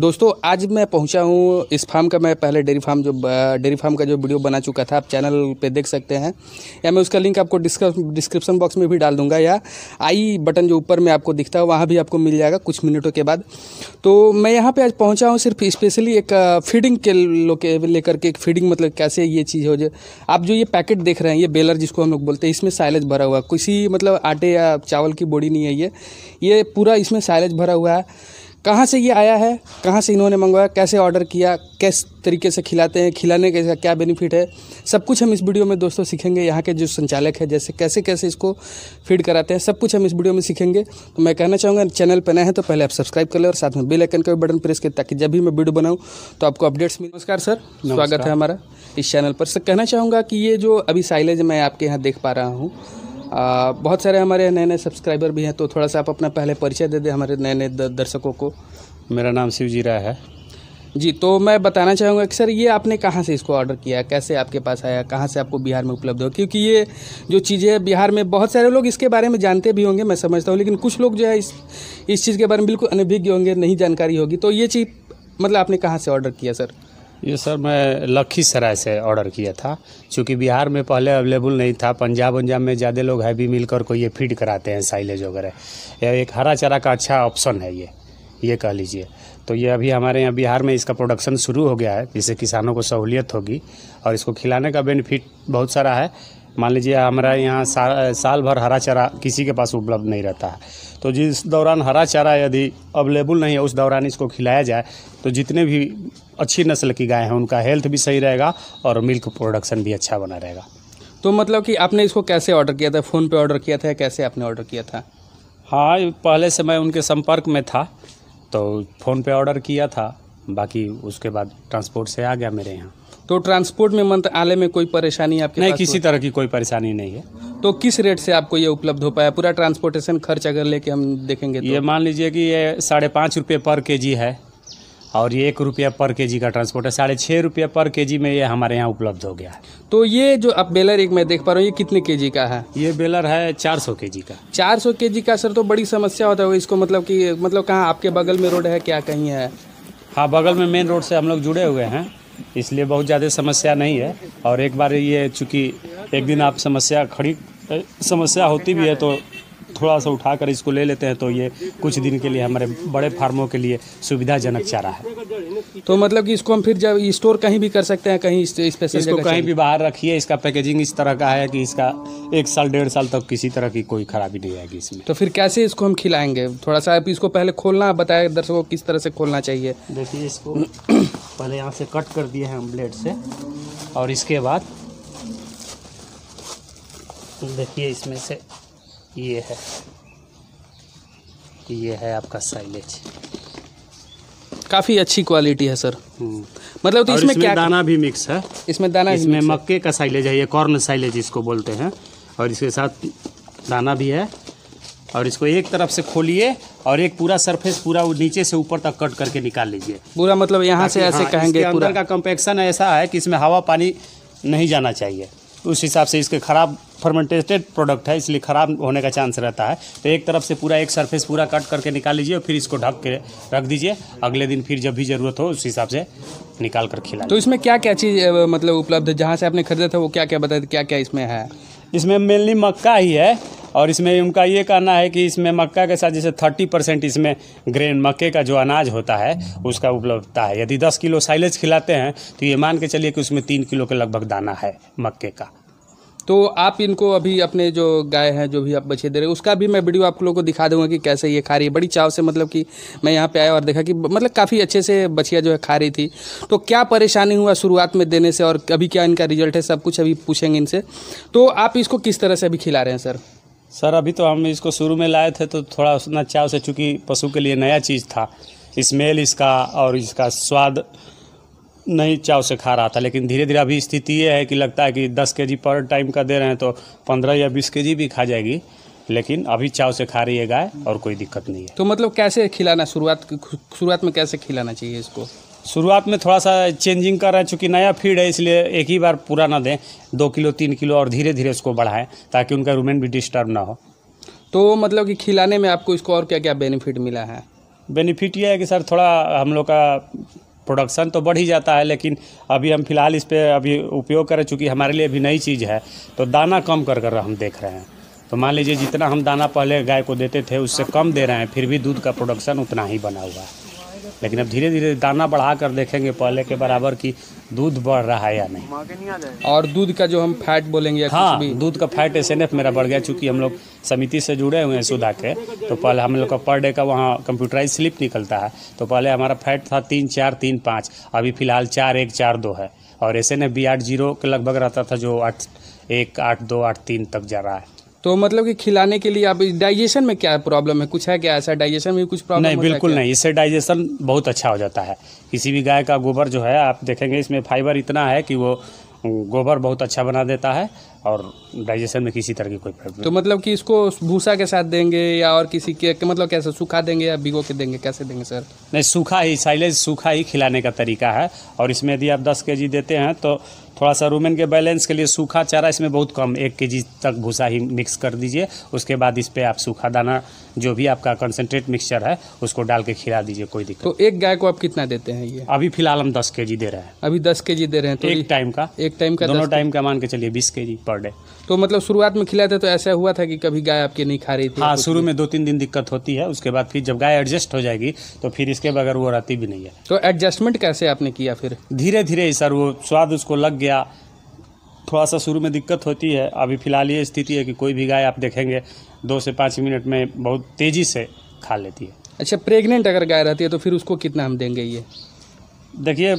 दोस्तों आज मैं पहुंचा हूं इस फार्म का मैं पहले डेयरी फार्म जो डेयरी फार्म का जो वीडियो बना चुका था आप चैनल पे देख सकते हैं या मैं उसका लिंक आपको डिस्क्रिप्शन बॉक्स में भी डाल दूंगा या आई बटन जो ऊपर में आपको दिखता है वहाँ भी आपको मिल जाएगा कुछ मिनटों के बाद तो मैं यहाँ पे आज पहुँचा हूँ सिर्फ स्पेशली एक फीडिंग के लोके लेकर के एक फीडिंग मतलब कैसे ये चीज़ हो जाए आप जो ये पैकेट देख रहे हैं ये बेलर जिसको हम लोग बोलते हैं इसमें साइलेज भरा हुआ किसी मतलब आटे या चावल की बोड़ी नहीं है ये ये पूरा इसमें साइलेज भरा हुआ है कहाँ से ये आया है कहाँ से इन्होंने मंगवाया कैसे ऑर्डर किया किस तरीके से खिलाते हैं खिलाने के क्या बेनिफिट है सब कुछ हम इस वीडियो में दोस्तों सीखेंगे यहाँ के जो संचालक है जैसे कैसे कैसे इसको फीड कराते हैं सब कुछ हम इस वीडियो में सीखेंगे तो मैं कहना चाहूँगा चैनल पर नए हैं तो पहले आप सब्सक्राइब कर लें और साथ में बेल आइकन का भी बटन प्रेस करें ताकि जब भी मैं वीडियो बनाऊँ तो आपको अपडेट्स मिले नमस्कार सर स्वागत है हमारा इस चैनल पर सर कहना चाहूँगा कि ये जो अभी साइलेज मैं आपके यहाँ देख पा रहा हूँ आ, बहुत सारे हमारे नए नए सब्सक्राइबर भी हैं तो थोड़ा सा आप अपना पहले परिचय दे दें हमारे नए नए दर्शकों को मेरा नाम शिव जी है जी तो मैं बताना चाहूँगा कि सर ये आपने कहाँ से इसको ऑर्डर किया कैसे आपके पास आया कहाँ से आपको बिहार में उपलब्ध हो क्योंकि ये जो चीज़ें बिहार में बहुत सारे लोग इसके बारे में जानते भी होंगे मैं समझता हूँ लेकिन कुछ लोग जो है इस इस चीज़ के बारे में बिल्कुल अनभिज्ञ होंगे नहीं जानकारी होगी तो ये चीज़ मतलब आपने कहाँ से ऑर्डर किया सर ये सर मैं लखीसराय से ऑर्डर किया था क्योंकि बिहार में पहले अवेलेबल नहीं था पंजाब वंजाब में ज़्यादा लोग हैवी मिलकर को ये फीड कराते हैं साइलेज वगैरह यह एक हरा चारा का अच्छा ऑप्शन है ये ये कह लीजिए तो ये अभी हमारे यहाँ बिहार में इसका प्रोडक्शन शुरू हो गया है जिससे किसानों को सहूलियत होगी और इसको खिलाने का बेनिफिट बहुत सारा है मान लीजिए हमारा यहाँ सा, साल भर हरा चारा किसी के पास उपलब्ध नहीं रहता है तो जिस दौरान हरा चारा यदि अवेलेबल नहीं है उस दौरान इसको खिलाया जाए तो जितने भी अच्छी नस्ल की गाय हैं उनका हेल्थ भी सही रहेगा और मिल्क प्रोडक्शन भी अच्छा बना रहेगा तो मतलब कि आपने इसको कैसे ऑर्डर किया था फ़ोन पे ऑर्डर किया था या कैसे आपने ऑर्डर किया था हाँ पहले से मैं उनके संपर्क में था तो फ़ोन पे ऑर्डर किया था बाकी उसके बाद ट्रांसपोर्ट से आ गया मेरे यहाँ तो ट्रांसपोर्ट में मंत्रालय में कोई परेशानी आपके नहीं किसी तरह की कोई परेशानी नहीं है तो किस रेट से आपको ये उपलब्ध हो पाया पूरा ट्रांसपोर्टेशन खर्च अगर लेके हम देखेंगे तो? ये मान लीजिए कि ये साढ़े पाँच रुपये पर के जी है और ये एक रुपया पर के जी का ट्रांसपोर्ट है साढ़े छः रुपये पर के जी में ये हमारे यहाँ उपलब्ध हो गया है तो ये जो आप बेलर एक मैं देख पा रहा हूँ ये कितने के जी का है ये बेलर है चार सौ के जी का चार सौ के जी का सर तो बड़ी समस्या होता है इसको मतलब कि मतलब कहाँ आपके बगल में रोड है क्या कहीं है हाँ बगल में मेन रोड से हम लोग जुड़े हुए हैं इसलिए बहुत ज़्यादा समस्या नहीं है और एक बार ये चूँकि एक दिन आप समस्या खड़ी समस्या होती भी है तो थोड़ा सा उठाकर इसको ले लेते हैं तो ये कुछ दिन के लिए हमारे बड़े फार्मों के लिए सुविधाजनक चारा है तो मतलब कि इसको हम फिर जब स्टोर कहीं भी कर सकते हैं कहीं स्पेशल इसको कहीं भी बाहर रखिए इसका पैकेजिंग इस तरह का है कि इसका एक साल डेढ़ साल तक किसी तरह की कोई खराबी नहीं आएगी इसमें तो फिर कैसे इसको हम खिलाएंगे थोड़ा सा आप इसको पहले खोलना बताया दर्शकों किस तरह से खोलना चाहिए देखिए इसको पहले यहाँ से कट कर दिए हैं हम ब्लेड से और इसके बाद देखिए इसमें से ये है ये है आपका साइलेज काफ़ी अच्छी क्वालिटी है सर हम्म। मतलब तो इसमें, इसमें क्या दाना भी मिक्स है इसमें दाना इसमें मक्के का साइलेज है ये कॉर्न साइलेज इसको बोलते हैं और इसके साथ दाना भी है और इसको एक तरफ से खोलिए और एक पूरा सरफेस पूरा नीचे से ऊपर तक कट करके निकाल लीजिए पूरा मतलब यहाँ से ऐसे हाँ, कहेंगे पूरा का कंपेक्शन ऐसा है कि इसमें हवा पानी नहीं जाना चाहिए उस हिसाब से इसके खराब फर्मेंटेटेड प्रोडक्ट है इसलिए ख़राब होने का चांस रहता है तो एक तरफ से पूरा एक सरफेस पूरा कट करके निकाल लीजिए और फिर इसको ढक के रख दीजिए अगले दिन फिर जब भी ज़रूरत हो उस हिसाब से निकाल कर खिला तो इसमें क्या क्या चीज़ मतलब उपलब्ध है जहाँ से आपने खरीदा था वो क्या क्या बताया क्या क्या इसमें है इसमें मेनली मक्का ही है और इसमें उनका ये कहना है कि इसमें मक्का के साथ जैसे थर्टी परसेंट इसमें ग्रेन मक्के का जो अनाज होता है उसका उपलब्धता है यदि दस किलो साइलेज खिलाते हैं तो ये मान के चलिए कि उसमें तीन किलो के लगभग दाना है मक्के का तो आप इनको अभी अपने जो गाय हैं जो भी आप बछे दे रहे हैं उसका भी मैं वीडियो आप लोगों को दिखा दूंगा कि कैसे ये खा रही है बड़ी चाव से मतलब कि मैं यहाँ पे आया और देखा कि मतलब काफ़ी अच्छे से बछिया जो है खा रही थी तो क्या परेशानी हुआ शुरुआत में देने से और अभी क्या इनका रिजल्ट है सब कुछ अभी पूछेंगे इनसे तो आप इसको किस तरह से अभी खिला रहे हैं सर सर अभी तो हम इसको शुरू में लाए थे तो थोड़ा उतना चाव से चूँकि पशु के लिए नया चीज़ था स्मेल इसका और इसका स्वाद नहीं चाव से खा रहा था लेकिन धीरे धीरे अभी स्थिति ये है कि लगता है कि दस के जी पर टाइम का दे रहे हैं तो पंद्रह या बीस के जी भी खा जाएगी लेकिन अभी चाव से खा रही है गाय और कोई दिक्कत नहीं है तो मतलब कैसे खिलाना शुरुआत शुरुआत में कैसे खिलाना चाहिए इसको शुरुआत में थोड़ा सा चेंजिंग कर रहे हैं चूँकि नया फीड है इसलिए एक ही बार पूरा ना दें दो किलो तीन किलो और धीरे धीरे उसको बढ़ाएँ ताकि उनका रूमेन भी डिस्टर्ब ना हो तो मतलब कि खिलाने में आपको इसको और क्या क्या बेनिफिट मिला है बेनिफिट ये है कि सर थोड़ा हम लोग का प्रोडक्शन तो बढ़ ही जाता है लेकिन अभी हम फिलहाल इस पर अभी उपयोग करें चूँकि हमारे लिए अभी नई चीज़ है तो दाना कम कर कर हम देख रहे हैं तो मान लीजिए जितना हम दाना पहले गाय को देते थे उससे कम दे रहे हैं फिर भी दूध का प्रोडक्शन उतना ही बना हुआ है लेकिन अब धीरे धीरे दाना बढ़ा कर देखेंगे पहले के बराबर कि दूध बढ़ रहा है या नहीं और दूध का जो हम फैट बोलेंगे हाँ दूध का फैट एस मेरा बढ़ गया चूँकि हम लोग समिति से जुड़े हुए हैं सुधा के तो पहले हम लोग का पर डे का वहाँ कंप्यूटराइज स्लिप निकलता है तो पहले हमारा फैट था तीन चार तीन पाँच अभी फिलहाल चार एक चार दो है और ऐसे एन बी आठ जीरो के लगभग रहता था जो आठ एक आठ दो आठ तीन तक जा रहा है तो मतलब कि खिलाने के लिए आप डाइजेशन में क्या प्रॉब्लम है कुछ है क्या ऐसा डाइजेशन में कुछ प्रॉब्लम नहीं बिल्कुल नहीं इससे डाइजेशन बहुत अच्छा हो जाता है किसी भी गाय का गोबर जो है आप देखेंगे इसमें फाइबर इतना है कि वो गोबर बहुत अच्छा बना देता है और डाइजेशन में किसी तरह की कोई प्रॉब्लम तो मतलब कि इसको भूसा के साथ देंगे या और किसी के मतलब कैसे सूखा देंगे या भिगो के देंगे कैसे देंगे सर नहीं सूखा ही साइलेज सूखा ही खिलाने का तरीका है और इसमें यदि आप दस के देते हैं तो थोड़ा सा रूमेन के बैलेंस के लिए सूखा चारा इसमें बहुत कम एक के तक भूसा ही मिक्स कर दीजिए उसके बाद इस पर आप सूखा दाना जो भी आपका कंसनट्रेट मिक्सचर है उसको डाल के खिला दीजिए कोई दिक्कत तो एक गाय को आप कितना देते हैं ये अभी फिलहाल हम दस के दे रहे हैं अभी दस के दे रहे हैं तो एक टाइम का एक टाइम का दोनों टाइम का मान के चलिए बीस के जी पर डे तो मतलब शुरुआत में खिलाते तो ऐसा हुआ था कि कभी गाय आपके नहीं खा रही थी हाँ शुरू में दो तीन दिन दिक्कत होती है उसके बाद फिर जब गाय एडजस्ट हो जाएगी तो फिर इसके बगैर वो रहती भी नहीं है तो एडजस्टमेंट कैसे आपने किया फिर धीरे धीरे सर वो स्वाद उसको लग गया थोड़ा सा शुरू में दिक्कत होती है अभी फिलहाल ये स्थिति है कि कोई भी गाय आप देखेंगे दो से पाँच मिनट में बहुत तेज़ी से खा लेती है अच्छा प्रेग्नेंट अगर गाय रहती है तो फिर उसको कितना हम देंगे ये देखिए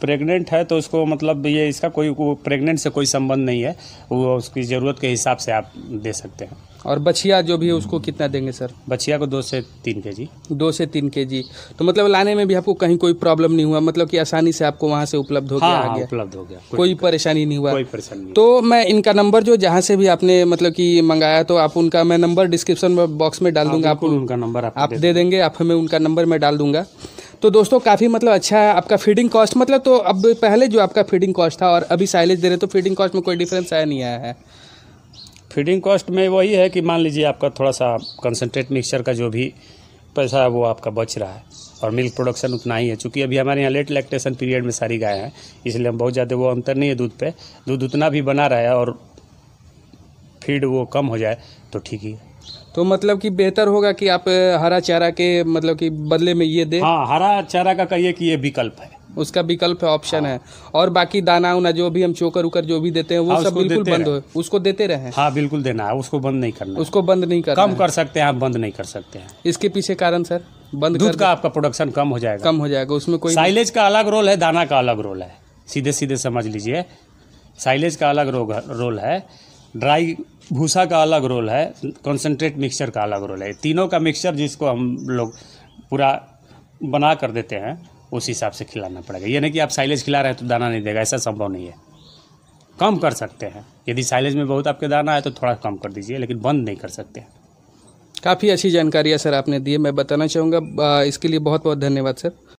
प्रेग्नेंट है तो उसको मतलब ये इसका कोई प्रेग्नेंट से कोई संबंध नहीं है वो उसकी ज़रूरत के हिसाब से आप दे सकते हैं और बछिया जो भी है उसको कितना देंगे सर बछिया को दो से तीन के जी दो से तीन के जी तो मतलब लाने में भी आपको कहीं कोई प्रॉब्लम नहीं हुआ मतलब कि आसानी से आपको वहाँ से उपलब्ध हो गया हाँ, गया उपलब्ध हो गया कोई, परेशानी नहीं हुआ कोई परेशानी तो मैं इनका नंबर जो जहाँ से भी आपने मतलब कि मंगाया तो आप उनका मैं नंबर डिस्क्रिप्शन बॉक्स में डाल हाँ, दूंगा आपको उनका नंबर आप दे देंगे आप हमें उनका नंबर मैं डाल दूंगा तो दोस्तों काफ़ी मतलब अच्छा है आपका फीडिंग कॉस्ट मतलब तो अब पहले जो आपका फीडिंग कॉस्ट था और अभी साइलेज दे रहे तो फीडिंग कॉस्ट में कोई डिफरेंस आया नहीं आया है फीडिंग कॉस्ट में वही है कि मान लीजिए आपका थोड़ा सा कंसनट्रेट मिक्सचर का जो भी पैसा है वो आपका बच रहा है और मिल्क प्रोडक्शन उतना ही है चूँकि अभी हमारे यहाँ लेट लैक्टेशन पीरियड में सारी गायें हैं इसलिए हम बहुत ज़्यादा वो अंतर नहीं है दूध पे दूध उतना भी बना रहा है और फीड वो कम हो जाए तो ठीक ही है तो मतलब कि बेहतर होगा कि आप हरा चारा के मतलब कि बदले में ये दे हाँ हरा चारा का कहिए कि ये विकल्प है उसका विकल्प है ऑप्शन हाँ। है और बाकी दाना उना जो भी हम चोकर उकर जो भी देते हैं वो हाँ, सब बिल्कुल बंद हो उसको देते रहे हाँ बिल्कुल देना है उसको बंद नहीं करना उसको बंद नहीं करना कम कर सकते हैं आप बंद नहीं कर सकते हैं इसके पीछे कारण सर बंद दूध का आपका प्रोडक्शन कम हो जाएगा कम हो जाएगा उसमें कोई साइलेज का अलग रोल है दाना का अलग रोल है सीधे सीधे समझ लीजिए साइलेज का अलग रोल है ड्राई भूसा का अलग रोल है कॉन्सेंट्रेट मिक्सचर का अलग रोल है तीनों का मिक्सचर जिसको हम लोग पूरा बना कर देते हैं उस हिसाब से खिलाना पड़ेगा यानी नहीं कि आप साइलेज खिला रहे हैं तो दाना नहीं देगा ऐसा संभव नहीं है कम कर सकते हैं यदि साइलेज में बहुत आपके दाना है तो थोड़ा कम कर दीजिए लेकिन बंद नहीं कर सकते हैं काफ़ी अच्छी जानकारी है सर आपने दी मैं बताना चाहूँगा इसके लिए बहुत बहुत धन्यवाद सर